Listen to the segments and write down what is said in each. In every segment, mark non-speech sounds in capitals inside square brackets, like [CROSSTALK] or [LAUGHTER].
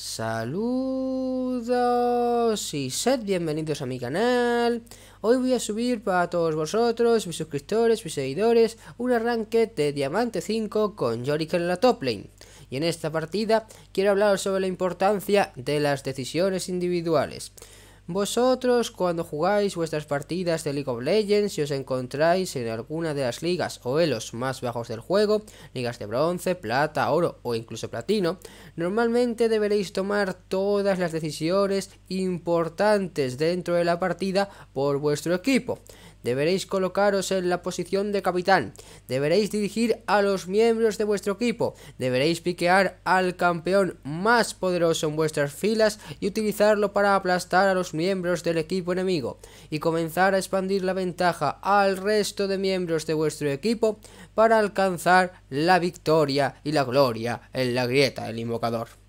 Saludos y sed bienvenidos a mi canal. Hoy voy a subir para todos vosotros, mis suscriptores, mis seguidores, un arranque de Diamante 5 con Yorick en la top lane. Y en esta partida quiero hablar sobre la importancia de las decisiones individuales. Vosotros, cuando jugáis vuestras partidas de League of Legends, si os encontráis en alguna de las ligas o elos más bajos del juego, ligas de bronce, plata, oro o incluso platino, normalmente deberéis tomar todas las decisiones importantes dentro de la partida por vuestro equipo. Deberéis colocaros en la posición de capitán. Deberéis dirigir a los miembros de vuestro equipo. Deberéis piquear al campeón más poderoso en vuestras filas y utilizarlo para aplastar a los miembros del equipo enemigo. Y comenzar a expandir la ventaja al resto de miembros de vuestro equipo para alcanzar la victoria y la gloria en la grieta del invocador.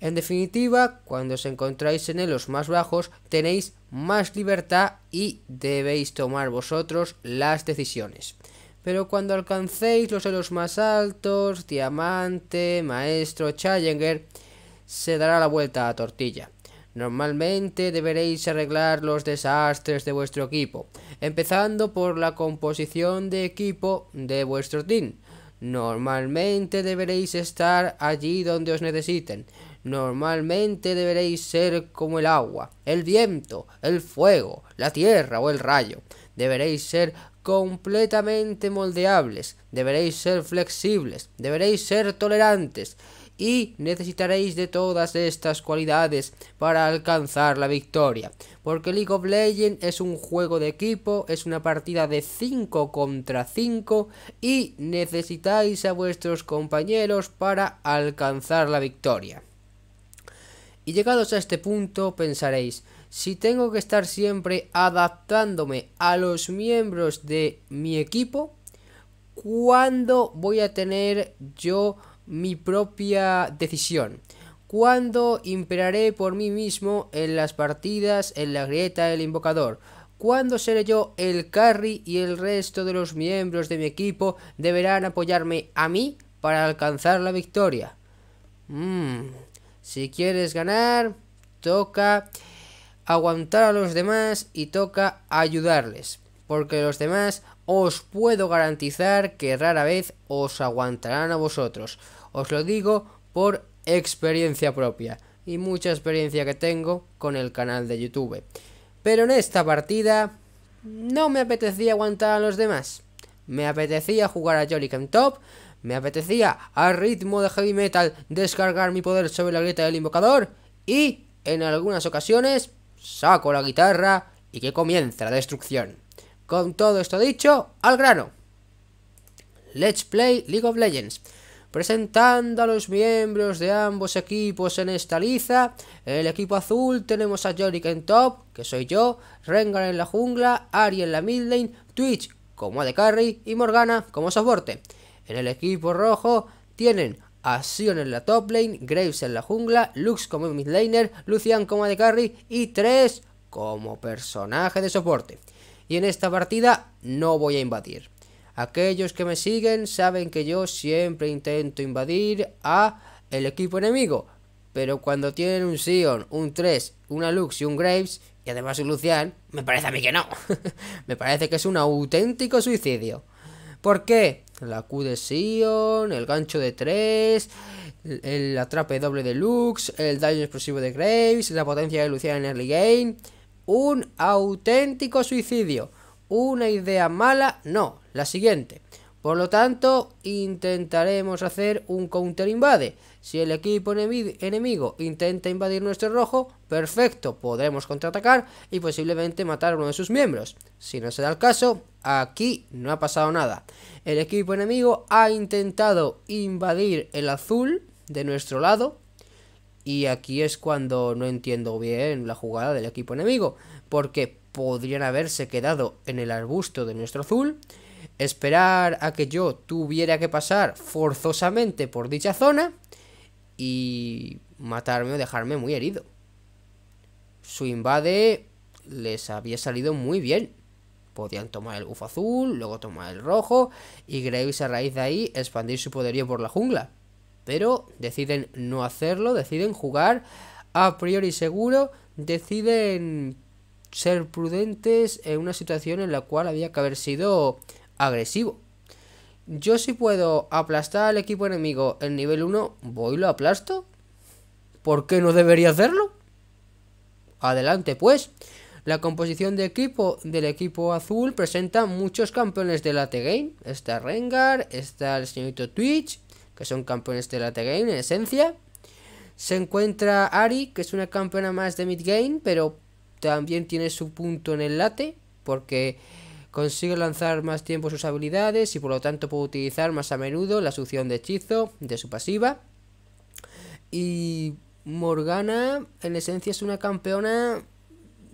En definitiva, cuando os encontráis en los más bajos, tenéis más libertad y debéis tomar vosotros las decisiones. Pero cuando alcancéis los elos más altos, Diamante, Maestro, Challenger, se dará la vuelta a tortilla. Normalmente deberéis arreglar los desastres de vuestro equipo, empezando por la composición de equipo de vuestro team. Normalmente deberéis estar allí donde os necesiten, Normalmente deberéis ser como el agua, el viento, el fuego, la tierra o el rayo. Deberéis ser completamente moldeables, deberéis ser flexibles, deberéis ser tolerantes y necesitaréis de todas estas cualidades para alcanzar la victoria, porque League of Legends es un juego de equipo, es una partida de 5 contra 5 y necesitáis a vuestros compañeros para alcanzar la victoria. Y llegados a este punto pensaréis, si tengo que estar siempre adaptándome a los miembros de mi equipo, ¿cuándo voy a tener yo mi propia decisión? ¿Cuándo imperaré por mí mismo en las partidas, en la grieta, del invocador? ¿Cuándo seré yo el carry y el resto de los miembros de mi equipo deberán apoyarme a mí para alcanzar la victoria? Mmm, si quieres ganar, toca aguantar a los demás y toca ayudarles. Porque los demás os puedo garantizar que rara vez os aguantarán a vosotros. Os lo digo por experiencia propia y mucha experiencia que tengo con el canal de YouTube. Pero en esta partida no me apetecía aguantar a los demás. Me apetecía jugar a Jolly Camp Top me apetecía, al ritmo de heavy metal, descargar mi poder sobre la grieta del invocador y, en algunas ocasiones, saco la guitarra y que comienza la destrucción. Con todo esto dicho, al grano. Let's Play League of Legends. Presentando a los miembros de ambos equipos en esta liza, el equipo azul tenemos a Yorick en top, que soy yo, Rengar en la jungla, Ari en la mid lane, Twitch como de carry y Morgana como soporte. En el equipo rojo tienen a Sion en la top lane, Graves en la jungla, Lux como laner, Lucian como de carry y 3 como personaje de soporte. Y en esta partida no voy a invadir. Aquellos que me siguen saben que yo siempre intento invadir a el equipo enemigo. Pero cuando tienen un Sion, un 3, una Lux y un Graves, y además un Lucian, me parece a mí que no. [LAUGHS] me parece que es un auténtico suicidio. ¿Por qué? La Q de Sion, el gancho de 3, el, atrape doble de Lux, el daño explosivo de Graves, la potencia de Lucian en early game. Un auténtico suicidio. Una idea mala, no. La siguiente. Por lo tanto, intentaremos hacer un counter invade. Si el equipo enemigo intenta invadir nuestro rojo, perfecto, podremos contraatacar y posiblemente matar a uno de sus miembros. Si no se da el caso, aquí no ha pasado nada. El equipo enemigo ha intentado invadir el azul de nuestro lado, y aquí es cuando no entiendo bien la jugada del equipo enemigo, porque podrían haberse quedado en el arbusto de nuestro azul esperar a que yo tuviera que pasar forzosamente por dicha zona y matarme o dejarme muy herido. Su invade les había salido muy bien. Podían tomar el bufo azul, luego tomar el rojo y Graves a raíz de ahí expandir su poderío por la jungla. Pero deciden no hacerlo, deciden jugar a priori seguro, deciden ser prudentes en una situación en la cual había que haber sido agresivo. Yo si puedo aplastar al equipo enemigo en nivel 1, voy y lo aplasto. ¿Por qué no debería hacerlo? Adelante pues. La composición de equipo del equipo azul presenta muchos campeones de late game. Está Rengar, está el señorito Twitch, que son campeones de late game en esencia. Se encuentra Ari, que es una campeona más de mid game, pero también tiene su punto en el late, porque Consigue lanzar más tiempo sus habilidades y por lo tanto puede utilizar más a menudo la succión de hechizo de su pasiva. Y Morgana en esencia es una campeona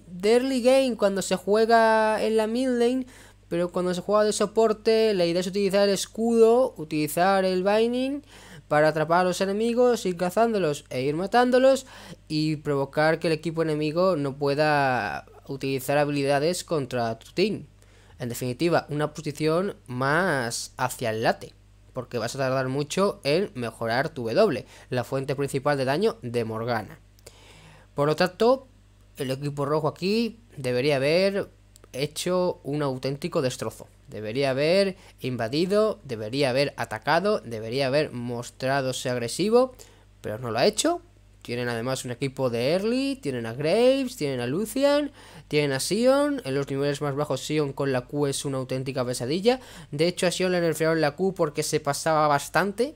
de early game cuando se juega en la mid lane, pero cuando se juega de soporte la idea es utilizar el escudo, utilizar el binding para atrapar a los enemigos, ir cazándolos e ir matándolos y provocar que el equipo enemigo no pueda utilizar habilidades contra tu team. En definitiva, una posición más hacia el late, porque vas a tardar mucho en mejorar tu W, la fuente principal de daño de Morgana. Por lo tanto, el equipo rojo aquí debería haber hecho un auténtico destrozo. Debería haber invadido, debería haber atacado, debería haber mostrado ser agresivo, pero no lo ha hecho tienen además un equipo de early, tienen a Graves, tienen a Lucian, tienen a Sion. En los niveles más bajos Sion con la Q es una auténtica pesadilla. De hecho a Sion le nerfearon la Q porque se pasaba bastante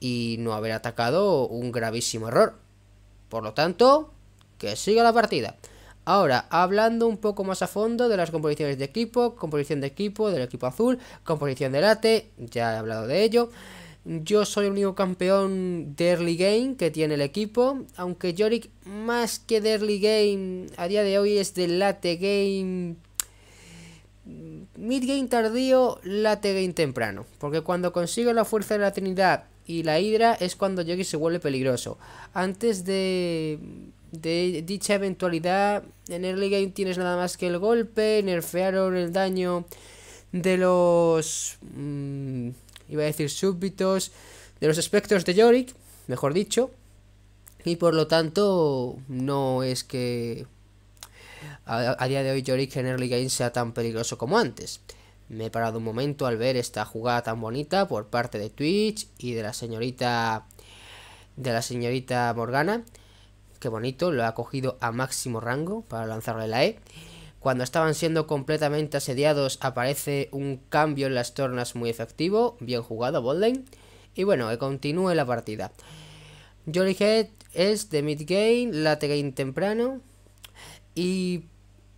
y no haber atacado un gravísimo error. Por lo tanto, que siga la partida. Ahora, hablando un poco más a fondo de las composiciones de equipo, composición de equipo, del equipo azul, composición de late, ya he hablado de ello. Yo soy el único campeón de early game que tiene el equipo, aunque Yorick más que de early game a día de hoy es de late game, mm, mid game tardío, late game temprano, porque cuando consigo la fuerza de la Trinidad y la Hidra es cuando Yorick se vuelve peligroso. Antes de, de dicha eventualidad, en early game tienes nada más que el golpe, nerfearon el daño de los... Mm, iba a decir súbditos, de los espectros de Yorick, mejor dicho, y por lo tanto no es que a, día de hoy Yorick en early game sea tan peligroso como antes. Me he parado un momento al ver esta jugada tan bonita por parte de Twitch y de la señorita de la señorita Morgana. Qué bonito, lo ha cogido a máximo rango para lanzarle la E. Cuando estaban siendo completamente asediados aparece un cambio en las tornas muy efectivo, bien jugado Bolden, y bueno, que continúe la partida. Jolly Head es de mid game, late game temprano, y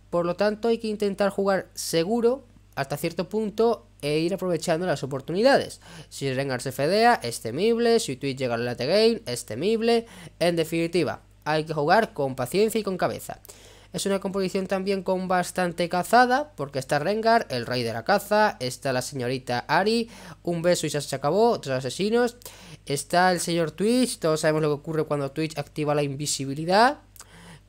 por lo tanto hay que intentar jugar seguro hasta cierto punto e ir aprovechando las oportunidades. Si Rengar se fedea, es temible, si Twitch llega al late game, es temible, en definitiva, hay que jugar con paciencia y con cabeza. Es una composición también con bastante cazada, porque está Rengar, el rey de la caza, está la señorita Ari, un beso y ya se acabó, otros asesinos, está el señor Twitch, todos sabemos lo que ocurre cuando Twitch activa la invisibilidad,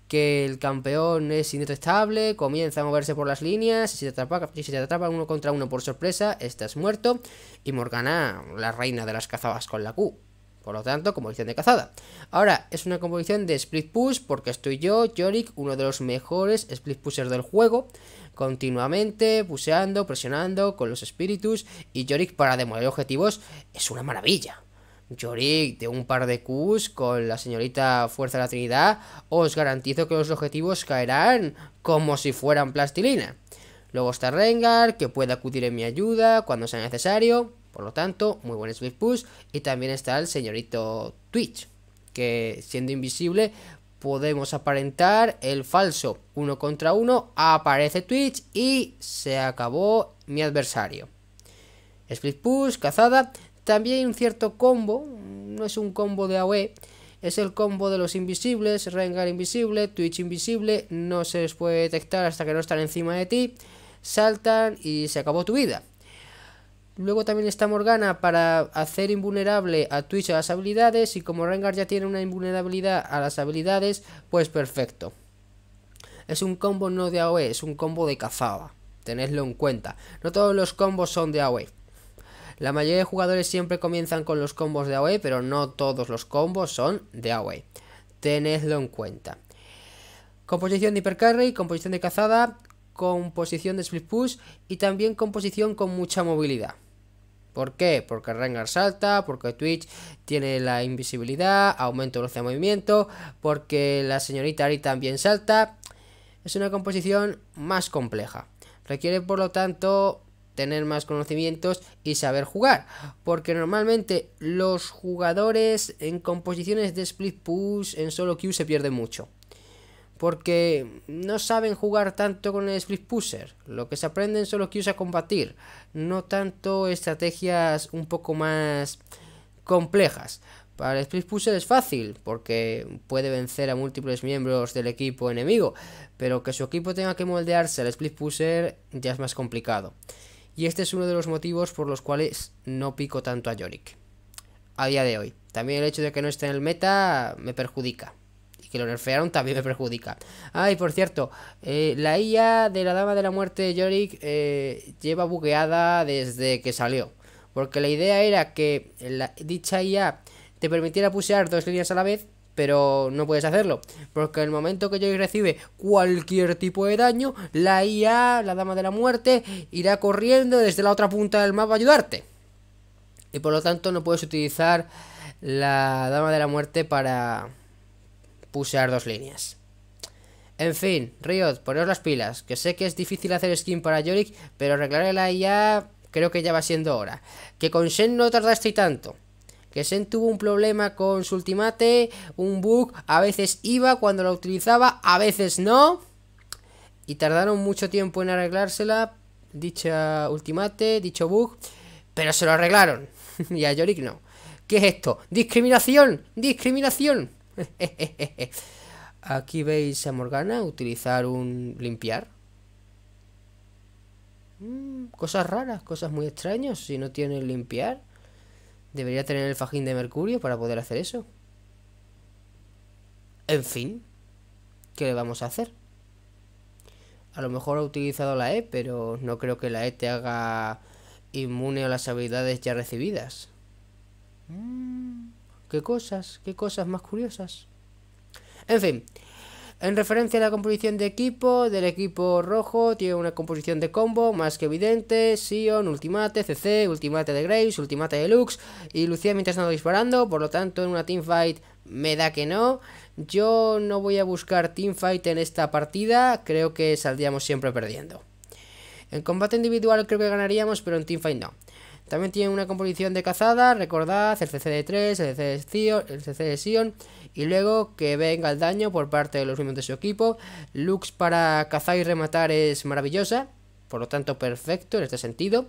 que el campeón es inestable, comienza a moverse por las líneas, si te atrapa, si te atrapa uno contra uno por sorpresa, estás muerto, y Morgana, la reina de las cazabas con la Q por lo tanto, composición de cazada. Ahora, es una composición de split push porque estoy yo, Yorick, uno de los mejores split pushers del juego, continuamente puseando, presionando con los espíritus y Yorick para demoler objetivos es una maravilla. Yorick de un par de Qs con la señorita Fuerza de la Trinidad, os garantizo que los objetivos caerán como si fueran plastilina. Luego está Rengar, que puede acudir en mi ayuda cuando sea necesario. Por lo tanto, muy buen split Push. Y también está el señorito Twitch, que siendo invisible podemos aparentar el falso uno contra uno. Aparece Twitch y se acabó mi adversario. Split Push, cazada. También hay un cierto combo, no es un combo de AOE, es el combo de los invisibles, Rengar invisible, Twitch invisible, no se les puede detectar hasta que no están encima de ti, saltan y se acabó tu vida. Luego también está Morgana para hacer invulnerable a Twitch a las habilidades. Y como Rengar ya tiene una invulnerabilidad a las habilidades, pues perfecto. Es un combo no de AOE, es un combo de cazada. Tenedlo en cuenta. No todos los combos son de AOE. La mayoría de jugadores siempre comienzan con los combos de AOE, pero no todos los combos son de AOE. Tenedlo en cuenta. Composición de hipercarry, composición de cazada, composición de split push y también composición con mucha movilidad. ¿Por qué? Porque Rengar salta, porque Twitch tiene la invisibilidad, aumento velocidad de movimiento, porque la señorita Ari también salta. Es una composición más compleja. Requiere por lo tanto tener más conocimientos y saber jugar. Porque normalmente los jugadores en composiciones de split push en solo queue se pierden mucho porque no saben jugar tanto con el split pusher. Lo que se aprenden solo los que usa combatir, no tanto estrategias un poco más complejas. Para el split pusher es fácil, porque puede vencer a múltiples miembros del equipo enemigo, pero que su equipo tenga que moldearse al split pusher ya es más complicado. Y este es uno de los motivos por los cuales no pico tanto a Yorick. A día de hoy. También el hecho de que no esté en el meta me perjudica que lo nerfearon también me perjudica. Ay, por cierto, eh, la IA de la Dama de la Muerte de Yorick eh, lleva bugueada desde que salió. Porque la idea era que la, dicha IA te permitiera pusear dos líneas a la vez, pero no puedes hacerlo. Porque el momento que Yorick recibe cualquier tipo de daño, la IA, la Dama de la Muerte, irá corriendo desde la otra punta del mapa a ayudarte. Y por lo tanto no puedes utilizar la Dama de la Muerte para, pusear dos líneas. En fin, Riot, poneros las pilas, que sé que es difícil hacer skin para Yorick, pero arreglarla ya... creo que ya va siendo hora. Que con Shen no tardaste tanto. Que Shen tuvo un problema con su ultimate, un bug, a veces iba cuando la utilizaba, a veces no. Y tardaron mucho tiempo en arreglársela, dicha ultimate, dicho bug, pero se lo arreglaron. [LAUGHS] y a Yorick no. ¿Qué es esto? ¿Discriminación? ¡Discriminación! [LAUGHS] Aquí veis a Morgana utilizar un limpiar. Mm, cosas raras, cosas muy extrañas. Si no tiene limpiar, debería tener el fajín de mercurio para poder hacer eso. En fin, ¿qué le vamos a hacer? A lo mejor ha utilizado la E, pero no creo que la E te haga inmune a las habilidades ya recibidas. Mm. Qué cosas, qué cosas más curiosas. En fin, en referencia a la composición de equipo, del equipo rojo tiene una composición de combo más que evidente, Sion, Ultimate, CC, Ultimate de Graves, Ultimate de Lux y Lucía mientras ando disparando, por lo tanto en una teamfight me da que no. Yo no voy a buscar teamfight en esta partida, creo que saldríamos siempre perdiendo. En combate individual creo que ganaríamos, pero en teamfight no. También tiene una composición de cazada, recordad, el CC de 3, el CC de, Sion, el CC de Sion, y luego que venga el daño por parte de los miembros de su equipo. Lux para cazar y rematar es maravillosa, por lo tanto perfecto en este sentido.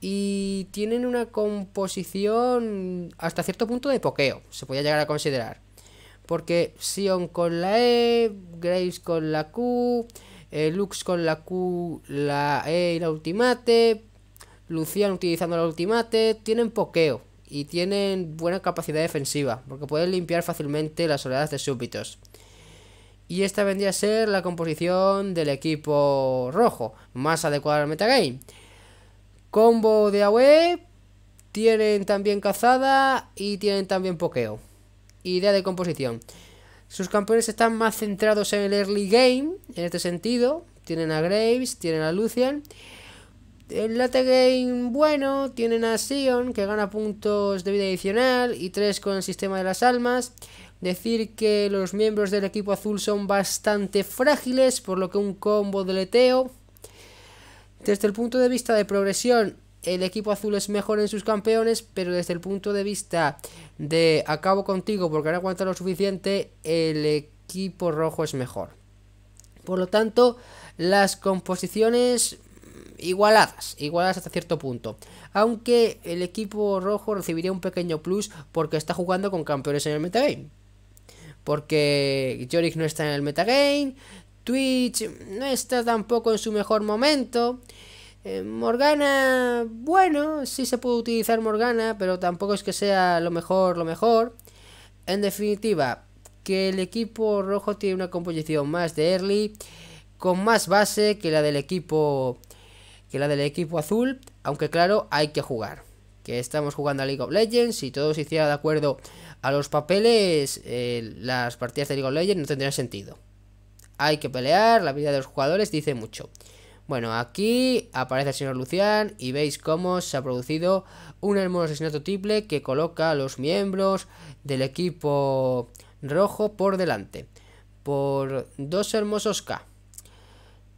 Y tienen una composición hasta cierto punto de pokeo, se podía llegar a considerar. Porque Sion con la E, Graves con la Q, eh, Lux con la Q, la E y la Ultimate Lucian utilizando el ultimate, tienen pokeo y tienen buena capacidad defensiva, porque pueden limpiar fácilmente las oleadas de súbitos. Y esta vendría a ser la composición del equipo rojo, más adecuada al metagame. Combo de AWE, tienen también cazada y tienen también pokeo. Idea de composición. Sus campeones están más centrados en el early game, en este sentido. Tienen a Graves, tienen a Lucian. El late game bueno, tienen a Sion que gana puntos de vida adicional y tres con el sistema de las almas. Decir que los miembros del equipo azul son bastante frágiles, por lo que un combo de Desde el punto de vista de progresión, el equipo azul es mejor en sus campeones, pero desde el punto de vista de acabo contigo porque no aguanta lo suficiente, el equipo rojo es mejor. Por lo tanto, las composiciones igualadas, igualadas hasta cierto punto. Aunque el equipo rojo recibiría un pequeño plus porque está jugando con campeones en el metagame. Porque Yorick no está en el metagame, Twitch no está tampoco en su mejor momento. Eh, Morgana, bueno, sí se puede utilizar Morgana, pero tampoco es que sea lo mejor, lo mejor. En definitiva, que el equipo rojo tiene una composición más de early, con más base que la del equipo la del equipo azul, aunque claro, hay que jugar. Que estamos jugando a League of Legends, y todo se hiciera de acuerdo a los papeles, eh, las partidas de League of Legends no tendrían sentido. Hay que pelear, la vida de los jugadores dice mucho. Bueno, aquí aparece el señor Lucian y veis cómo se ha producido un hermoso asesinato triple que coloca a los miembros del equipo rojo por delante. Por dos hermosos K.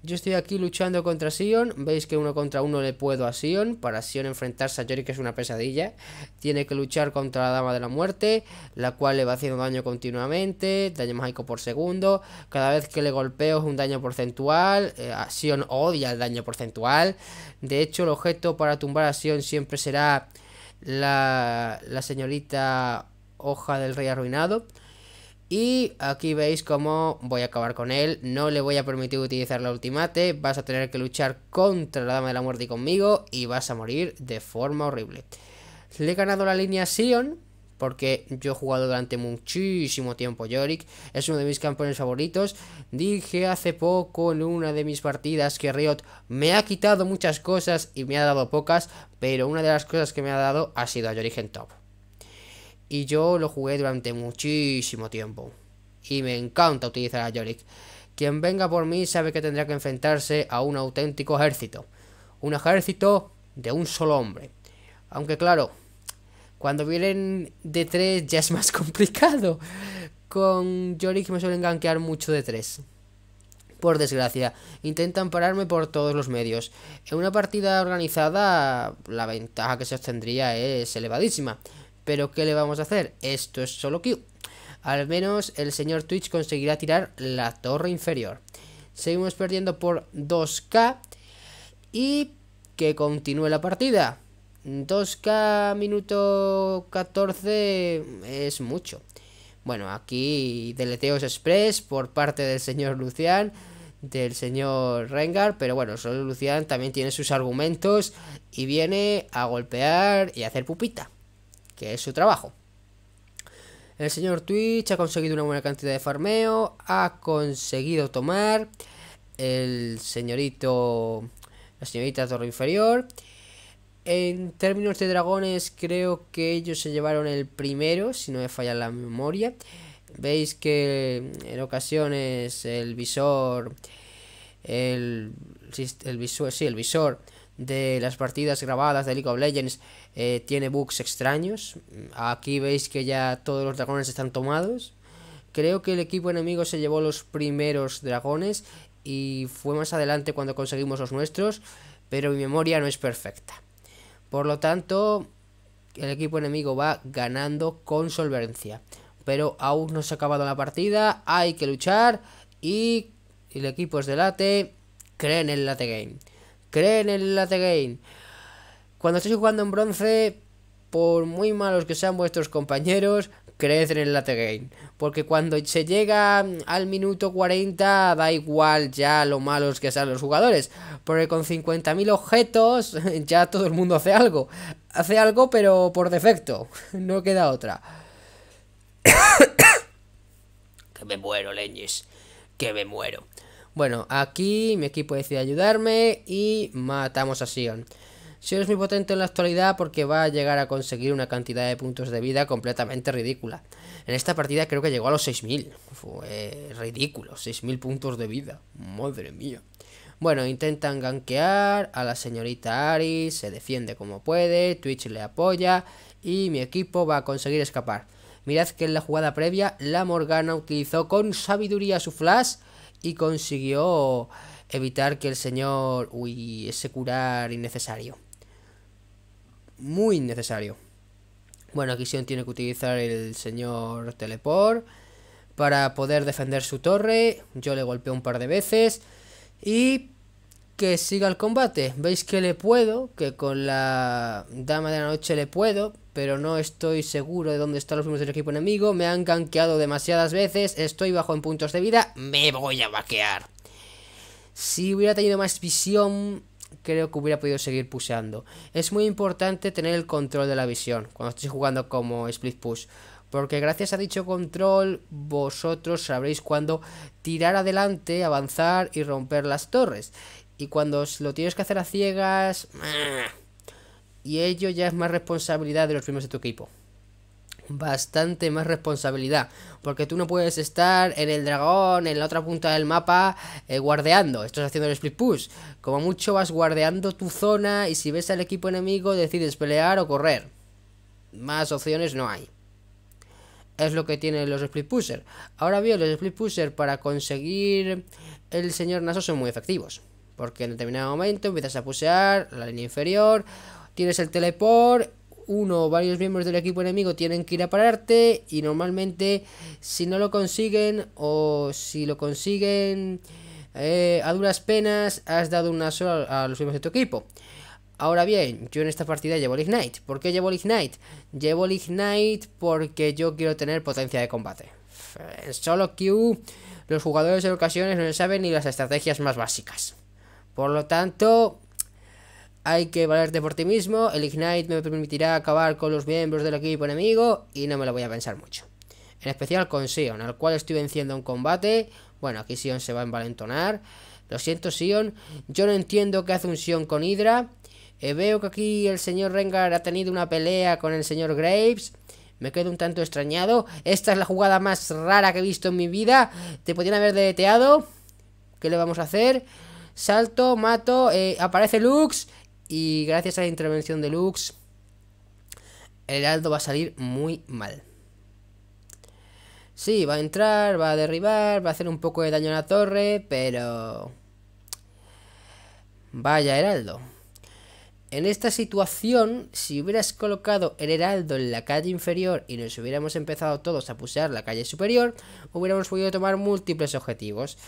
Yo estoy aquí luchando contra Sion. Veis que uno contra uno le puedo a Sion. Para Sion enfrentarse a Yorick que es una pesadilla. Tiene que luchar contra la Dama de la Muerte, la cual le va haciendo daño continuamente. Daño mágico por segundo. Cada vez que le golpeo es un daño porcentual. Eh, Sion odia el daño porcentual. De hecho, el objeto para tumbar a Sion siempre será la, la señorita Hoja del Rey Arruinado. Y aquí veis cómo voy a acabar con él. No le voy a permitir utilizar la ultimate. Vas a tener que luchar contra la Dama de la Muerte y conmigo. Y vas a morir de forma horrible. Le he ganado la línea Sion. Porque yo he jugado durante muchísimo tiempo Yorick. Es uno de mis campeones favoritos. Dije hace poco en una de mis partidas que Riot me ha quitado muchas cosas y me ha dado pocas. Pero una de las cosas que me ha dado ha sido a Yorick en top. Y yo lo jugué durante muchísimo tiempo. Y me encanta utilizar a Yorick. Quien venga por mí sabe que tendrá que enfrentarse a un auténtico ejército. Un ejército de un solo hombre. Aunque claro, cuando vienen de tres ya es más [LAUGHS] complicado. Con Yorick me suelen gankear mucho de tres. Por desgracia, intentan pararme por todos los medios. En una partida organizada, la ventaja que se obtendría es elevadísima. Pero ¿qué le vamos a hacer? Esto es solo Q. Al menos el señor Twitch conseguirá tirar la torre inferior. Seguimos perdiendo por 2K. Y que continúe la partida. 2K minuto 14 es mucho. Bueno, aquí deleteos express por parte del señor Lucian, del señor Rengar, pero bueno, solo Lucian también tiene sus argumentos y viene a golpear y a hacer pupita que es su trabajo. El señor Twitch ha conseguido una buena cantidad de farmeo, ha conseguido tomar el señorito, la señorita Torre Inferior. En términos de dragones, creo que ellos se llevaron el primero, si no me falla la memoria. Veis que en ocasiones el visor, el, el visor, sí, el visor de las partidas grabadas de League of Legends eh, tiene bugs extraños. Aquí veis que ya todos los dragones están tomados. Creo que el equipo enemigo se llevó los primeros dragones y fue más adelante cuando conseguimos los nuestros, pero mi memoria no es perfecta. Por lo tanto, el equipo enemigo va ganando con solvencia. Pero aún no se ha acabado la partida, hay que luchar y el equipo es de late, creen en el late game. Creen en el late game. Cuando estéis jugando en bronce, por muy malos que sean vuestros compañeros, creed en el late game. Porque cuando se llega al minuto 40, da igual ya lo malos que sean los jugadores. Porque con 50.000 objetos, [LAUGHS] ya todo el mundo hace algo. Hace algo, pero por defecto. [LAUGHS] No queda otra. [COUGHS] que me muero, leñes. Que me muero. Bueno, aquí mi equipo decide ayudarme y matamos a Sion. Sion es muy potente en la actualidad porque va a llegar a conseguir una cantidad de puntos de vida completamente ridícula. En esta partida creo que llegó a los 6.000. Fue ridículo, 6.000 puntos de vida. Madre mía. Bueno, intentan ganquear a la señorita Ari, se defiende como puede, Twitch le apoya y mi equipo va a conseguir escapar. Mirad que en la jugada previa la Morgana utilizó con sabiduría su flash y consiguió evitar que el señor Uy, ese curar innecesario. Muy innecesario. Bueno, aquí Sion tiene que utilizar el señor Teleport para poder defender su torre. Yo le golpeé un par de veces y que siga el combate. Veis que le puedo, que con la dama de la noche le puedo, pero no estoy seguro de dónde están los miembros del equipo enemigo. Me han ganqueado demasiadas veces, estoy bajo en puntos de vida, me voy a vaquear. Si hubiera tenido más visión, creo que hubiera podido seguir puseando. Es muy importante tener el control de la visión cuando estoy jugando como split push. Porque gracias a dicho control, vosotros sabréis cuándo tirar adelante, avanzar y romper las torres. Y cuando lo tienes que hacer a ciegas... Y ello ya es más responsabilidad de los primos de tu equipo. Bastante más responsabilidad. Porque tú no puedes estar en el dragón, en la otra punta del mapa, eh, guardeando. Estás haciendo el split push. Como mucho vas guardeando tu zona y si ves al equipo enemigo decides pelear o correr. Más opciones no hay es lo que tienen los split pusher. Ahora bien, los split pusher para conseguir el señor Naso son muy efectivos. Porque en determinado momento empiezas a pusear la línea inferior, tienes el teleport, uno o varios miembros del equipo enemigo tienen que ir a pararte y normalmente si no lo consiguen o si lo consiguen eh, a duras penas has dado una sola a los miembros de tu equipo. Ahora bien, yo en esta partida llevo el Ignite. ¿Por qué llevo el Ignite? Llevo el Ignite porque yo quiero tener potencia de combate. En solo Q, los jugadores en ocasiones no saben ni las estrategias más básicas. Por lo tanto, hay que valerte por ti mismo. El Ignite me permitirá acabar con los miembros del equipo enemigo y no me lo voy a pensar mucho. En especial con Sion, al cual estoy venciendo un combate. Bueno, aquí Sion se va a envalentonar. Lo siento, Sion. Yo no entiendo qué hace un Sion con Hydra. Eh, veo que aquí el señor Rengar ha tenido una pelea con el señor Graves. Me quedo un tanto extrañado. Esta es la jugada más rara que he visto en mi vida. Te podrían haber deteado. ¿Qué le vamos a hacer? Salto, mato, eh, aparece Lux. Y gracias a la intervención de Lux, el heraldo va a salir muy mal. Sí, va a entrar, va a derribar, va a hacer un poco de daño a la torre, pero... Vaya heraldo. En esta situación, si hubieras colocado el heraldo en la calle inferior y nos hubiéramos empezado todos a pusear la calle superior, hubiéramos podido tomar múltiples objetivos.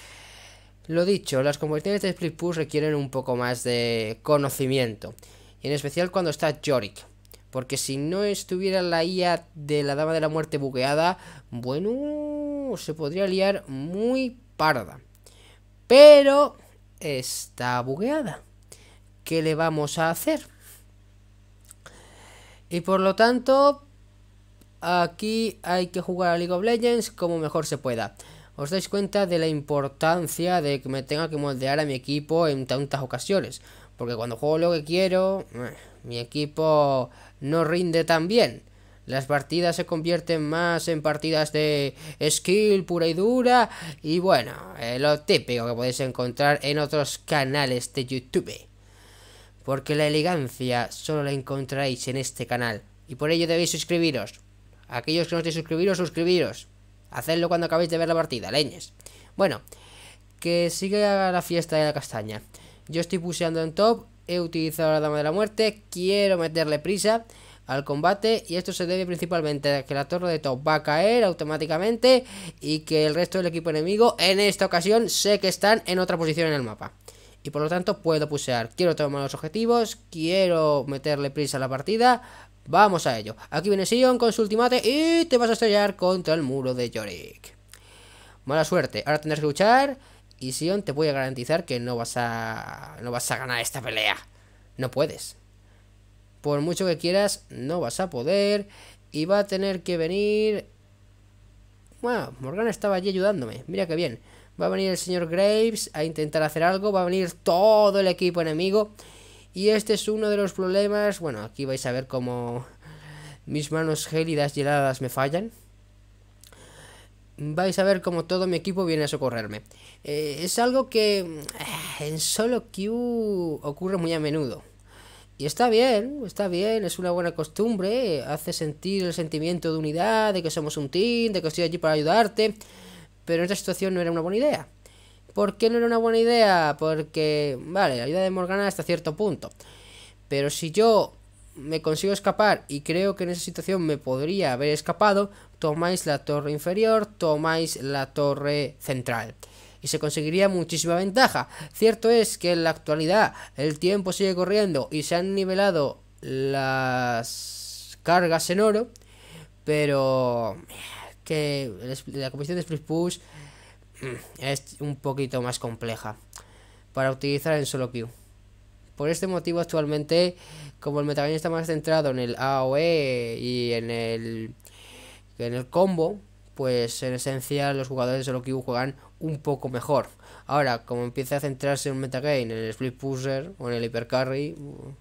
Lo dicho, las conversiones de Split Push requieren un poco más de conocimiento, en especial cuando está Yorick. Porque si no estuviera la IA de la Dama de la Muerte bugueada, bueno, se podría liar muy parda. Pero está bugueada. ¿Qué le vamos a hacer? Y por lo tanto, aquí hay que jugar a League of Legends como mejor se pueda os dais cuenta de la importancia de que me tenga que moldear a mi equipo en tantas ocasiones. Porque cuando juego lo que quiero, eh, mi equipo no rinde tan bien. Las partidas se convierten más en partidas de skill pura y dura. Y bueno, eh, lo típico que podéis encontrar en otros canales de YouTube. Porque la elegancia solo la encontráis en este canal. Y por ello debéis suscribiros. Aquellos que no estéis suscribiros, suscribiros. Hacedlo cuando acabéis de ver la partida, leñes. Bueno, que sigue la fiesta de la castaña. Yo estoy puseando en top, he utilizado la dama de la muerte, quiero meterle prisa al combate y esto se debe principalmente a que la torre de top va a caer automáticamente y que el resto del equipo enemigo en esta ocasión sé que están en otra posición en el mapa. Y por lo tanto puedo pusear, quiero tomar los objetivos, quiero meterle prisa a la partida Vamos a ello. Aquí viene Sion con su ultimate y te vas a estrellar contra el muro de Yorick. Mala suerte. Ahora tendrás que luchar y Sion te voy a garantizar que no vas a no vas a ganar esta pelea. No puedes. Por mucho que quieras, no vas a poder y va a tener que venir bueno, Morgana estaba allí ayudándome. Mira qué bien. Va a venir el señor Graves a intentar hacer algo. Va a venir todo el equipo enemigo. Y este es uno de los problemas. Bueno, aquí vais a ver cómo mis manos gélidas y heladas me fallan. Vais a ver cómo todo mi equipo viene a socorrerme. Eh, es algo que eh, en solo queue ocurre muy a menudo. Y está bien, está bien, es una buena costumbre, hace sentir el sentimiento de unidad, de que somos un team, de que estoy allí para ayudarte, pero en esta situación no era una buena idea. ¿Por qué no era una buena idea? Porque, vale, la ayuda de Morgana hasta cierto punto. Pero si yo me consigo escapar y creo que en esa situación me podría haber escapado, tomáis la torre inferior, tomáis la torre central. Y se conseguiría muchísima ventaja. Cierto es que en la actualidad el tiempo sigue corriendo y se han nivelado las cargas en oro. Pero que la comisión de Split Push [CLEARS THROAT] es un poquito más compleja para utilizar en solo queue. Por este motivo actualmente, como el metagame está más centrado en el AOE y en el, en el combo, pues en esencia los jugadores de solo queue juegan un poco mejor. Ahora, como empieza a centrarse en un metagame, en el split pusher o en el hipercarry, uh,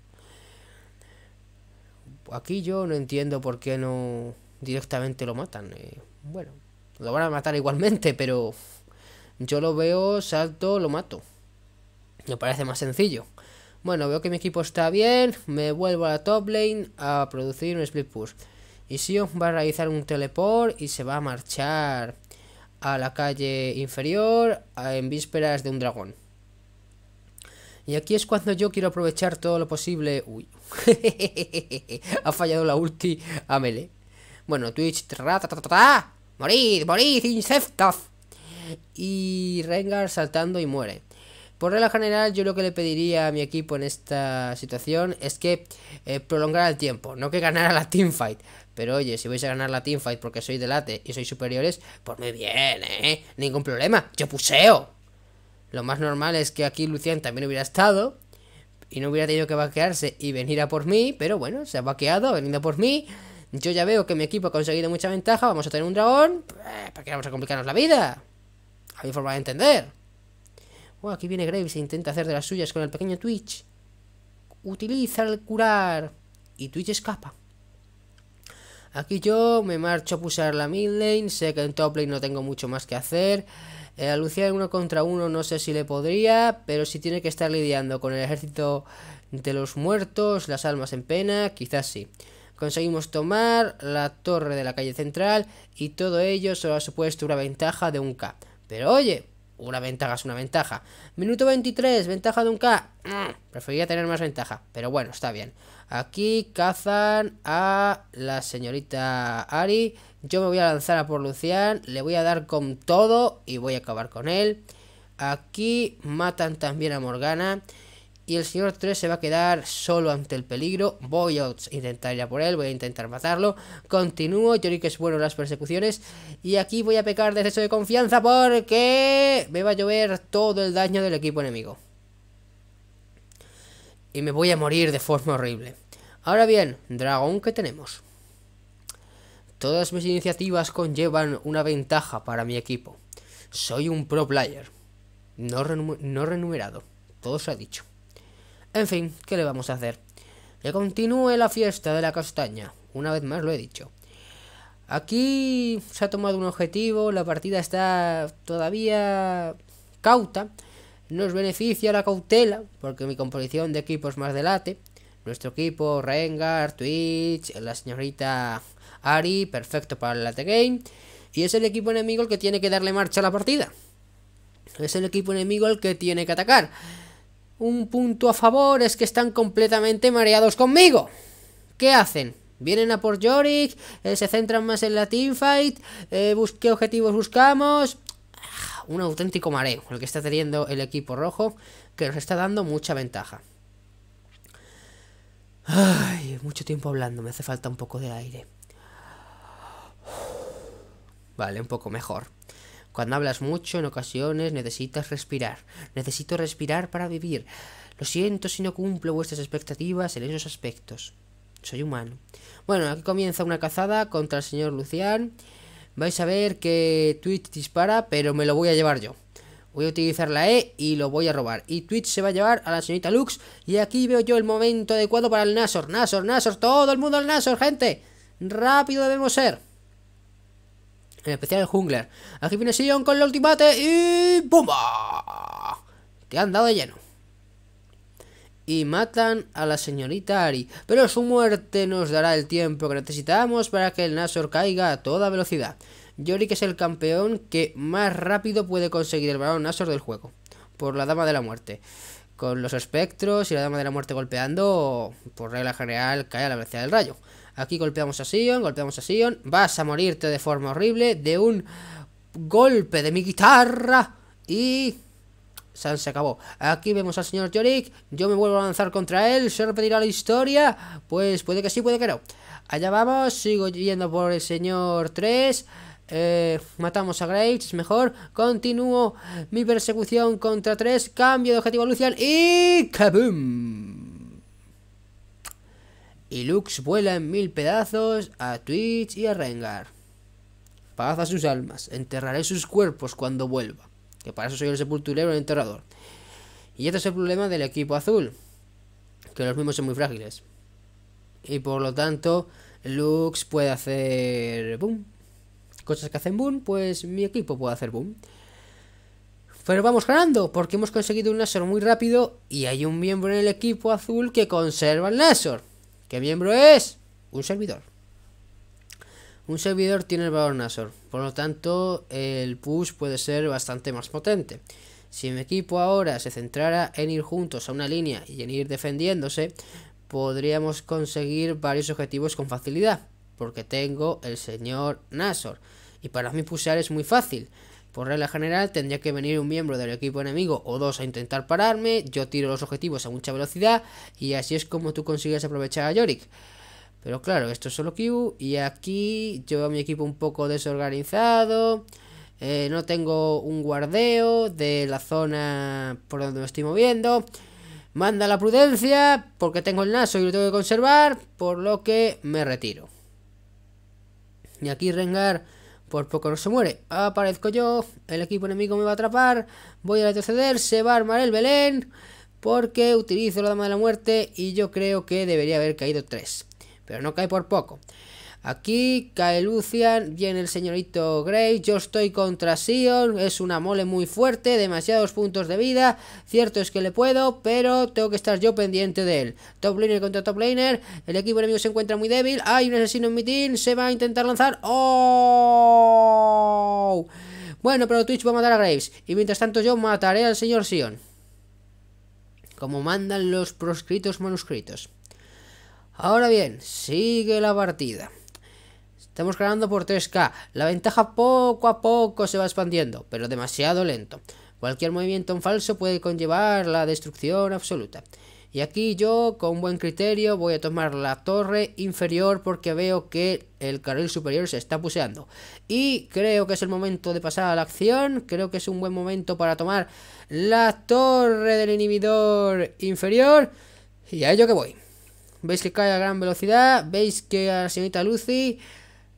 aquí yo no entiendo por qué no directamente lo matan. Eh. bueno, lo van a matar igualmente, pero yo lo veo, salto, lo mato. Me parece más sencillo. Bueno, veo que mi equipo está bien. Me vuelvo a la top lane a producir un split push. Y Sion va a realizar un teleport y se va a marchar a la calle inferior en vísperas de un dragón. Y aquí es cuando yo quiero aprovechar todo lo posible. Uy, [LAUGHS] ha fallado la ulti a Bueno, Twitch. ¡Morid, morid, insectos! y Rengar saltando y muere. Por regla general, yo lo que le pediría a mi equipo en esta situación es que eh, prolongara el tiempo, no que ganara la teamfight. Pero oye, si vais a ganar la teamfight porque sois late y sois superiores, pues muy bien, ¿eh? Ningún problema, yo puseo. Lo más normal es que aquí Lucian también hubiera estado y no hubiera tenido que vaquearse y venir a por mí, pero bueno, se ha vaqueado, ha venido por mí. Yo ya veo que mi equipo ha conseguido mucha ventaja, vamos a tener un dragón, eh, ¿para qué vamos a complicarnos la vida? Hay forma de entender. aquí viene Graves e intenta hacer de las suyas con el pequeño Twitch. Utiliza el curar. Y Twitch escapa. Aquí yo me marcho a pulsar la mid lane. Sé que en top lane no tengo mucho más que hacer. Eh, a Lucian uno contra uno no sé si le podría. Pero si tiene que estar lidiando con el ejército de los muertos, las almas en pena, quizás sí. Conseguimos tomar la torre de la calle central y todo ello solo ha supuesto una ventaja de un cap pero oye, una ventaja es una ventaja. Minuto 23, ventaja de un K. Mm, prefería tener más ventaja, pero bueno, está bien. Aquí cazan a la señorita Ari. Yo me voy a lanzar a por Lucian, le voy a dar con todo y voy a acabar con él. Aquí matan también a Morgana y el señor 3 se va a quedar solo ante el peligro. Voy a intentar ir a por él, voy a intentar matarlo. Continúo, yo creo que es bueno las persecuciones. Y aquí voy a pecar de exceso de confianza porque me va a llover todo el daño del equipo enemigo. Y me voy a morir de forma horrible. Ahora bien, dragón que tenemos. Todas mis iniciativas conllevan una ventaja para mi equipo. Soy un pro player. No, no renumerado. Todo se ha dicho. En fin, ¿qué le vamos a hacer? Que continúe la fiesta de la castaña. Una vez más lo he dicho. Aquí se ha tomado un objetivo, la partida está todavía cauta. Nos beneficia la cautela, porque mi composición de equipo es más de late Nuestro equipo, Rengar, Twitch, la señorita Ari, perfecto para el late game. Y es el equipo enemigo el que tiene que darle marcha a la partida. Es el equipo enemigo el que tiene que atacar. Un punto a favor es que están completamente mareados conmigo. ¿Qué hacen? Vienen a por Yorick, eh, se centran más en la teamfight, eh, qué objetivos buscamos. Ah, un auténtico mareo el que está teniendo el equipo rojo, que nos está dando mucha ventaja. Ay, mucho tiempo hablando, me hace falta un poco de aire. Vale, un poco mejor. Cuando hablas mucho, en ocasiones necesitas respirar. Necesito respirar para vivir. Lo siento si no cumplo vuestras expectativas en esos aspectos. Soy humano. Bueno, aquí comienza una cazada contra el señor Lucian. Vais a ver que Twitch dispara, pero me lo voy a llevar yo. Voy a utilizar la E y lo voy a robar. Y Twitch se va a llevar a la señorita Lux. Y aquí veo yo el momento adecuado para el Nasor. Nasor, Nasor, todo el mundo al Nasor, gente. Rápido debemos ser. En especial el jungler. Aquí viene Sion con el ultimate y... ¡Bumba! Te han dado de lleno. Y matan a la señorita Ari. Pero su muerte nos dará el tiempo que necesitamos para que el Nasor caiga a toda velocidad. Yorick es el campeón que más rápido puede conseguir el balón Nasor del juego. Por la Dama de la Muerte. Con los espectros y la Dama de la Muerte golpeando, por regla general, cae a la velocidad del rayo. Aquí golpeamos a Sion, golpeamos a Sion. Vas a morirte de forma horrible de un golpe de mi guitarra. Y... Se acabó. Aquí vemos al señor Yorick. Yo me vuelvo a lanzar contra él. ¿Se repetirá la historia? Pues puede que sí, puede que no. Allá vamos. Sigo yendo por el señor 3. Eh, matamos a Graves, mejor. Continúo mi persecución contra 3. Cambio de objetivo a Lucian. Y... ¡Kaboom! Y Lux vuela en mil pedazos a Twitch y a Rengar. Paz a sus almas, enterraré sus cuerpos cuando vuelva. Que para eso soy el sepulturero el enterrador. Y este es el problema del equipo azul. Que los mismos son muy frágiles. Y por lo tanto, Lux puede hacer boom. Cosas que hacen boom, pues mi equipo puede hacer boom. Pero vamos ganando, porque hemos conseguido un Nashor muy rápido y hay un miembro en el equipo azul que conserva el Nashor. ¿Qué miembro es? Un servidor. Un servidor tiene el valor Nasor, por lo tanto el push puede ser bastante más potente. Si mi equipo ahora se centrara en ir juntos a una línea y en ir defendiéndose, podríamos conseguir varios objetivos con facilidad, porque tengo el señor Nasor. Y para mí pushar es muy fácil, por regla general tendría que venir un miembro del equipo enemigo o dos a intentar pararme, yo tiro los objetivos a mucha velocidad y así es como tú consigues aprovechar a Yorick. Pero claro, esto es solo Q y aquí yo a mi equipo un poco desorganizado, eh, no tengo un guardeo de la zona por donde me estoy moviendo. Manda la prudencia porque tengo el naso y lo tengo que conservar, por lo que me retiro. Y aquí Rengar por poco no se muere. Aparezco yo. El equipo enemigo me va a atrapar. Voy a retroceder. Se va a armar el Belén. Porque utilizo la dama de la muerte. Y yo creo que debería haber caído 3. Pero no cae por poco. Aquí cae Lucian, viene el señorito Graves, yo estoy contra Sion, es una mole muy fuerte, demasiados puntos de vida, cierto es que le puedo, pero tengo que estar yo pendiente de él. Top laner contra top laner, el equipo enemigo se encuentra muy débil, hay un asesino en mi team, se va a intentar lanzar, ¡oh! Bueno, pero Twitch va a matar a Graves, y mientras tanto yo mataré al señor Sion. Como mandan los proscritos manuscritos. Ahora bien, sigue la partida. Estamos ganando por 3K. La ventaja poco a poco se va expandiendo, pero demasiado lento. Cualquier movimiento en falso puede conllevar la destrucción absoluta. Y aquí yo, con buen criterio, voy a tomar la torre inferior porque veo que el carril superior se está puseando. Y creo que es el momento de pasar a la acción. Creo que es un buen momento para tomar la torre del inhibidor inferior. Y a ello que voy. Veis que cae a gran velocidad. Veis que a la señorita Lucy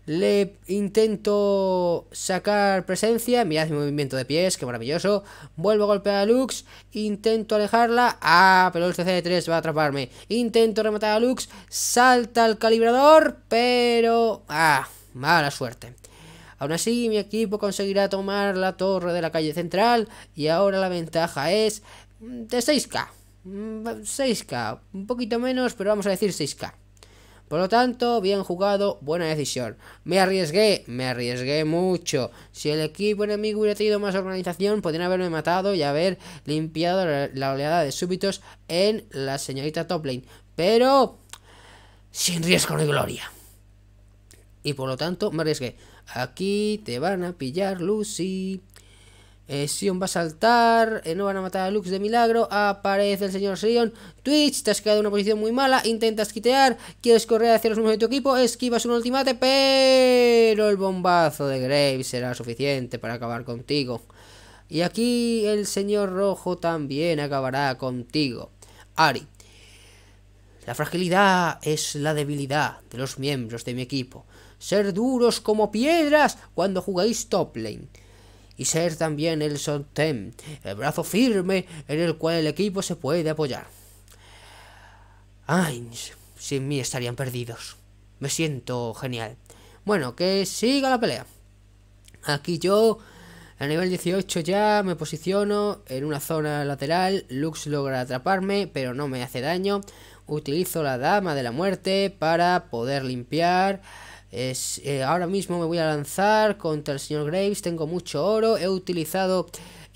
le intento sacar presencia. Mirad mi movimiento de pies, que maravilloso. Vuelvo a golpear a Lux. Intento alejarla. Ah, pero el CC3 va a atraparme. Intento rematar a Lux. Salta el calibrador, pero... Ah, mala suerte. Aún así, mi equipo conseguirá tomar la torre de la calle central. Y ahora la ventaja es de 6K. 6K, mm, un poquito menos, pero vamos a decir 6K. Por lo tanto, bien jugado, buena decisión. Me arriesgué, me arriesgué mucho. Si el equipo enemigo hubiera tenido más organización, podrían haberme matado y haber limpiado la oleada de súbitos en la señorita Toplane. Pero... Sin riesgo de gloria. Y por lo tanto, me arriesgué. Aquí te van a pillar, Lucy. Eh, Sion va a saltar, eh, no van a matar a Lux de milagro, aparece el señor Sion, Twitch, te has quedado en una posición muy mala, intentas quitear, quieres correr hacia los miembros de tu equipo, esquivas un ultimate, pero el bombazo de Graves será suficiente para acabar contigo. Y aquí el señor rojo también acabará contigo. Ari, la fragilidad es la debilidad de los miembros de mi equipo. Ser duros como piedras cuando jugáis top lane y ser también el sostén, el brazo firme en el cual el equipo se puede apoyar. Ainz, sin mí estarían perdidos. Me siento genial. Bueno, que siga la pelea. Aquí yo, a nivel 18 ya, me posiciono en una zona lateral. Lux logra atraparme, pero no me hace daño. Utilizo la dama de la muerte para poder limpiar es, eh, ahora mismo me voy a lanzar contra el señor Graves. Tengo mucho oro. He utilizado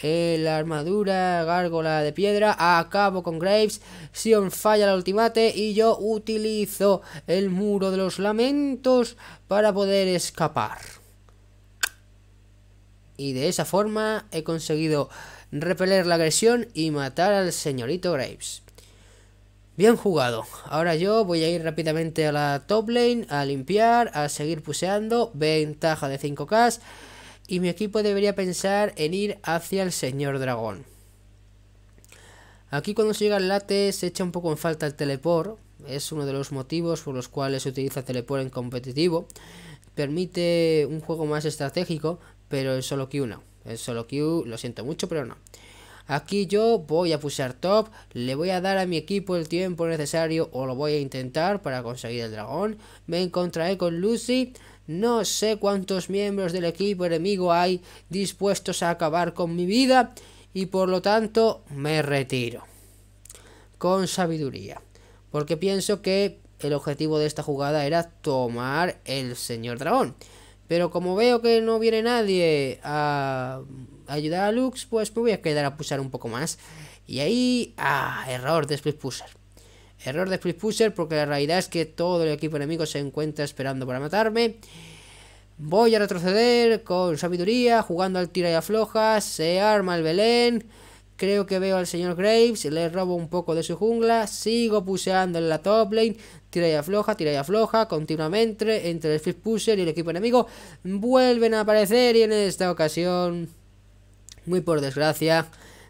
eh, la armadura gárgola de piedra. Acabo con Graves. Sion falla el ultimate. Y yo utilizo el muro de los lamentos para poder escapar. Y de esa forma he conseguido repeler la agresión y matar al señorito Graves. Bien jugado. Ahora yo voy a ir rápidamente a la top lane, a limpiar, a seguir puseando. Ventaja de 5k. Y mi equipo debería pensar en ir hacia el señor dragón. Aquí cuando se llega el late se echa un poco en falta el teleport. Es uno de los motivos por los cuales se utiliza teleport en competitivo. Permite un juego más estratégico, pero es solo Q no. Es solo Q, lo siento mucho, pero no. Aquí yo voy a pushar top, le voy a dar a mi equipo el tiempo necesario o lo voy a intentar para conseguir el dragón. Me encontraré con Lucy. No sé cuántos miembros del equipo enemigo hay dispuestos a acabar con mi vida y por lo tanto me retiro. Con sabiduría. Porque pienso que el objetivo de esta jugada era tomar el señor dragón. Pero como veo que no viene nadie a ayudar a Lux, pues me voy a quedar a pusar un poco más. Y ahí, ah, error de Split Pusher. Error de Split Pusher porque la realidad es que todo el equipo enemigo se encuentra esperando para matarme. Voy a retroceder con sabiduría, jugando al tira y afloja, se arma el Belén. Creo que veo al señor Graves, le robo un poco de su jungla, sigo puseando en la top lane, tira y afloja, tira y afloja, continuamente entre el split pusher y el equipo enemigo vuelven a aparecer y en esta ocasión muy por desgracia,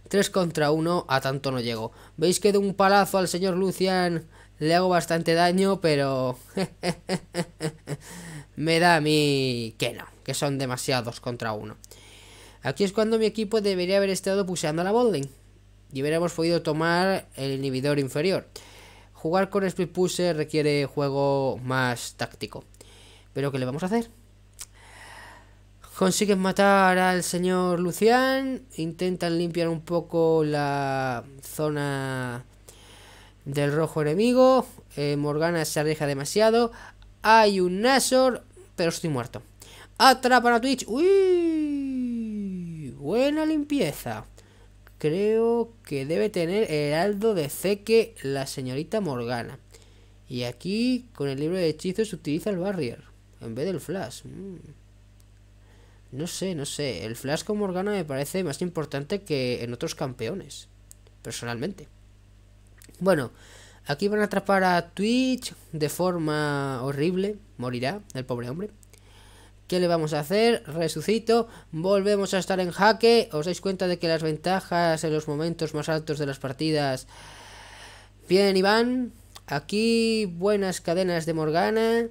3 contra 1 a tanto no llego. Veis que de un palazo al señor Lucian le hago bastante daño, pero... [LAUGHS] Me da a mí que no, que son demasiados contra 1. Aquí es cuando mi equipo debería haber estado puseando la botlane. Y hubiéramos podido tomar el inhibidor inferior. Jugar con split pusher requiere juego más táctico. Pero ¿qué le vamos a hacer? Consiguen matar al señor Lucian. Intentan limpiar un poco la zona del rojo enemigo. Eh, Morgana se arriesga demasiado. Hay un Nasor, pero estoy muerto. Atrapan a Twitch. ¡Uy! Buena limpieza. Creo que debe tener heraldo de ceque la señorita Morgana. Y aquí, con el libro de hechizos, se utiliza el barrier en vez del flash. Mm. No sé, no sé. El flasco Morgana me parece más importante que en otros campeones. Personalmente. Bueno, aquí van a atrapar a Twitch de forma horrible. Morirá el pobre hombre. ¿Qué le vamos a hacer? Resucito, volvemos a estar en jaque. ¿Os dais cuenta de que las ventajas en los momentos más altos de las partidas vienen y van? Aquí buenas cadenas de Morgana.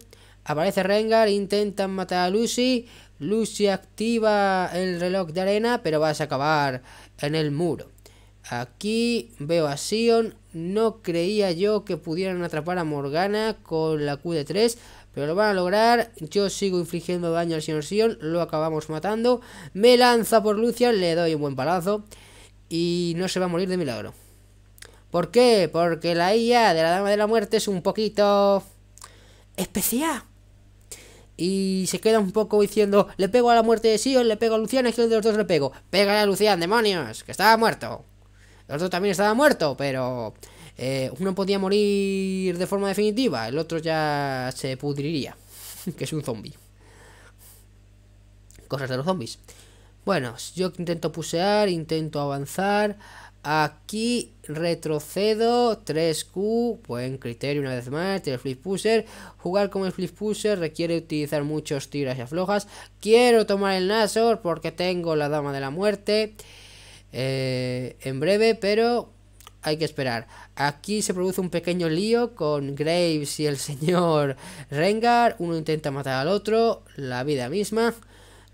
Aparece Rengar, intentan matar a Lucy. Lucy activa el reloj de arena, pero vas a acabar en el muro. Aquí veo a Sion. No creía yo que pudieran atrapar a Morgana con la Q de 3. Pero lo van a lograr. Yo sigo infligiendo daño al señor Sion. Lo acabamos matando. Me lanza por Lucian. Le doy un buen palazo. Y no se va a morir de milagro. ¿Por qué? Porque la IA de la Dama de la Muerte es un poquito... Especial y se queda un poco diciendo, le pego a la muerte de Sion, le pego a Lucian, es que de los dos le pego. pega a Lucian, demonios, que estaba muerto. El otro también estaba muerto, pero eh, uno podía morir de forma definitiva, el otro ya se pudriría, [LAUGHS] que es un zombie. Cosas de los zombies. Bueno, yo intento pusear, intento avanzar. Aquí retrocedo, 3Q, buen criterio una vez más, el flip pusher. Jugar como el flip pusher requiere utilizar muchos tiras y aflojas. Quiero tomar el Nasor porque tengo la dama de la muerte eh, en breve, pero hay que esperar. Aquí se produce un pequeño lío con Graves y el [LAUGHS] señor Rengar. Uno intenta matar al otro, la vida misma.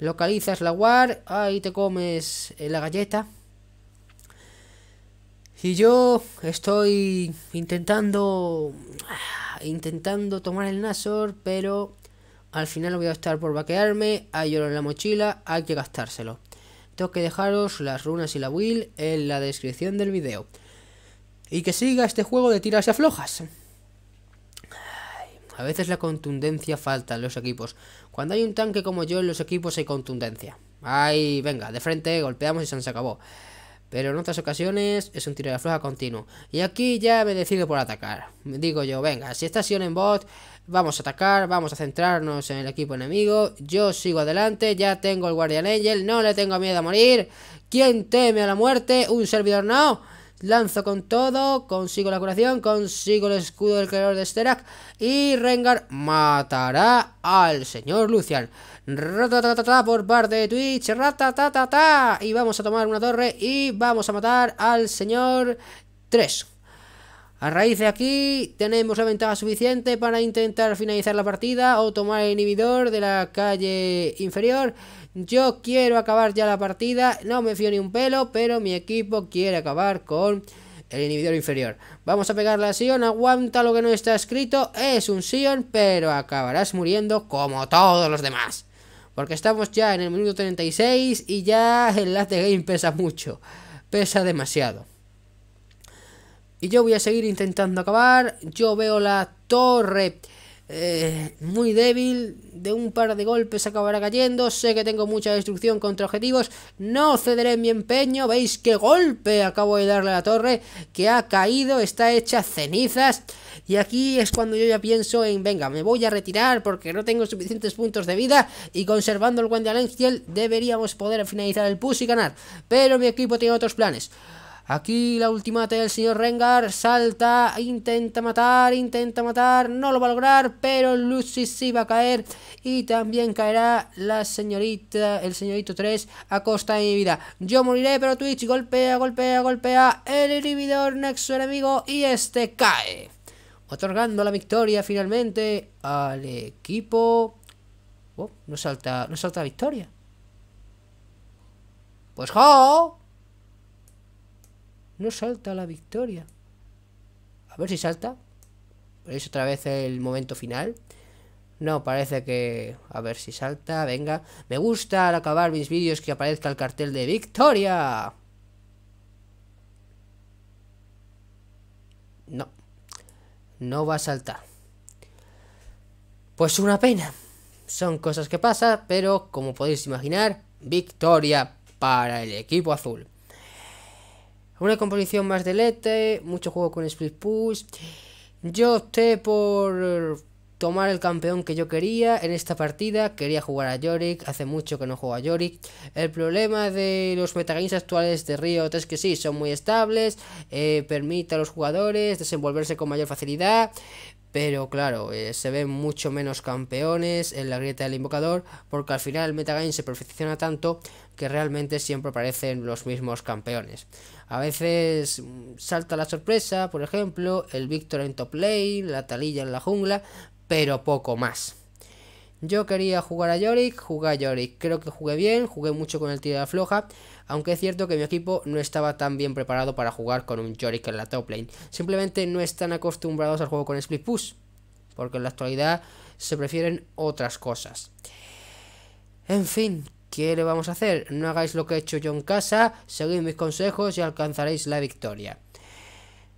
Localizas la war, ahí te comes eh, la galleta. Y yo estoy intentando ah, intentando tomar el Nasor, pero al final voy a estar por vaquearme, hay oro en la mochila, hay que gastárselo. Tengo que dejaros las runas y la will en la descripción del video. Y que siga este juego de tiras y aflojas. A veces la contundencia falta en los equipos. Cuando hay un tanque como yo en los equipos hay contundencia. Ahí, venga, de frente, golpeamos y se nos acabó. Pero en otras ocasiones es un tiro de floja continuo. Y aquí ya me decido por atacar. Digo yo, venga, si está Sion en bot, vamos a atacar, vamos a centrarnos en el equipo enemigo. Yo sigo adelante, ya tengo el Guardian Angel, no le tengo miedo a morir. ¿Quién teme a la muerte? ¿Un servidor no? Lanzo con todo, consigo la curación, consigo el escudo del creador de Sterak y Rengar matará al señor Lucian. por parte de Twitch, Y vamos a tomar una torre y vamos a matar al señor 3. A raíz de aquí, tenemos la ventaja suficiente para intentar finalizar la partida o tomar el inhibidor de la calle inferior. Yo quiero acabar ya la partida, no me fío ni un pelo, pero mi equipo quiere acabar con el inhibidor inferior. Vamos a pegarle a Sion, aguanta lo que no está escrito, es un Sion, pero acabarás muriendo como todos los demás. Porque estamos ya en el minuto 36 y ya el late game pesa mucho, pesa demasiado. Y yo voy a seguir intentando acabar. Yo veo la torre eh, muy débil. De un par de golpes acabará cayendo. Sé que tengo mucha destrucción contra objetivos. No cederé mi empeño. ¿Veis qué golpe acabo de darle a la torre? Que ha caído. Está hecha cenizas. Y aquí es cuando yo ya pienso en, venga, me voy a retirar porque no tengo suficientes puntos de vida y conservando el Wendy Alengiel deberíamos poder finalizar el push y ganar. Pero mi equipo tiene otros planes. Aquí la última del señor Rengar. Salta, intenta matar, intenta matar. No lo va a lograr, pero Lucy sí va a caer. Y también caerá la señorita, el señorito 3 a costa de mi vida. Yo moriré, pero Twitch golpea, golpea, golpea. El inhibidor nexo enemigo y este cae. Otorgando la victoria finalmente al equipo. Oh, no salta, no salta victoria. Pues jo. No salta la victoria. A ver si salta. Es otra vez el momento final? No, parece que... A ver si salta, venga. Me gusta al acabar mis vídeos que aparezca el cartel de ¡Victoria! No. No va a saltar. Pues una pena. Son cosas que pasan, pero como podéis imaginar, victoria para el equipo azul. Una composición más de mucho juego con split push. Yo opté por tomar el campeón que yo quería en esta partida. Quería jugar a Yorick, hace mucho que no juego a Yorick. El problema de los metagames actuales de Riot es que sí, son muy estables, permiten eh, permite a los jugadores desenvolverse con mayor facilidad pero claro, eh, se ven mucho menos campeones en la grieta del invocador, porque al final el metagame se perfecciona tanto que realmente siempre aparecen los mismos campeones. A veces mm, salta la sorpresa, por ejemplo, el victor en top lane, la Talilla en la jungla, pero poco más. Yo quería jugar a Yorick, jugué a Yorick. Creo que jugué bien, jugué mucho con el tiro de floja, aunque es cierto que mi equipo no estaba tan bien preparado para jugar con un Yorick en la top lane. Simplemente no están acostumbrados al juego con split push, porque en la actualidad se prefieren otras cosas. En fin, ¿qué le vamos a hacer? No hagáis lo que he hecho yo en casa, seguid mis consejos y alcanzaréis la victoria.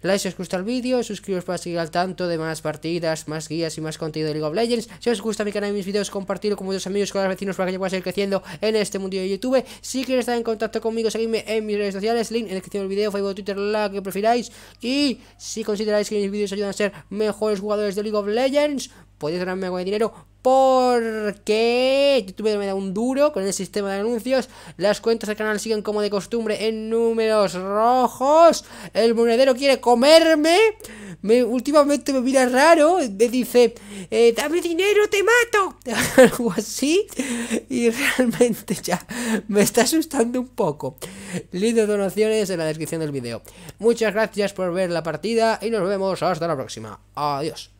Like si os gusta el vídeo, suscribiros para seguir al tanto de más partidas, más guías y más contenido de League of Legends. Si os gusta mi canal y mis vídeos, compartidlo con vuestros amigos, con los vecinos para que yo pueda seguir creciendo en este mundo de YouTube. Si queréis estar en contacto conmigo, seguidme en mis redes sociales, link en la descripción del vídeo, Facebook, Twitter, la que prefiráis. Y si consideráis que mis vídeos ayudan a ser mejores jugadores de League of Legends, podéis ganarme algo de dinero porque YouTube me da un duro con el sistema de anuncios, las cuentas del canal siguen como de costumbre en números rojos, el monedero quiere comerme, últimamente me mira raro, me dice, eh, dame dinero, te mato, [LAUGHS] algo así, y realmente ya me está asustando un poco. Lindas donaciones en la descripción del video. Muchas gracias por ver la partida y nos vemos hasta la próxima. Adiós.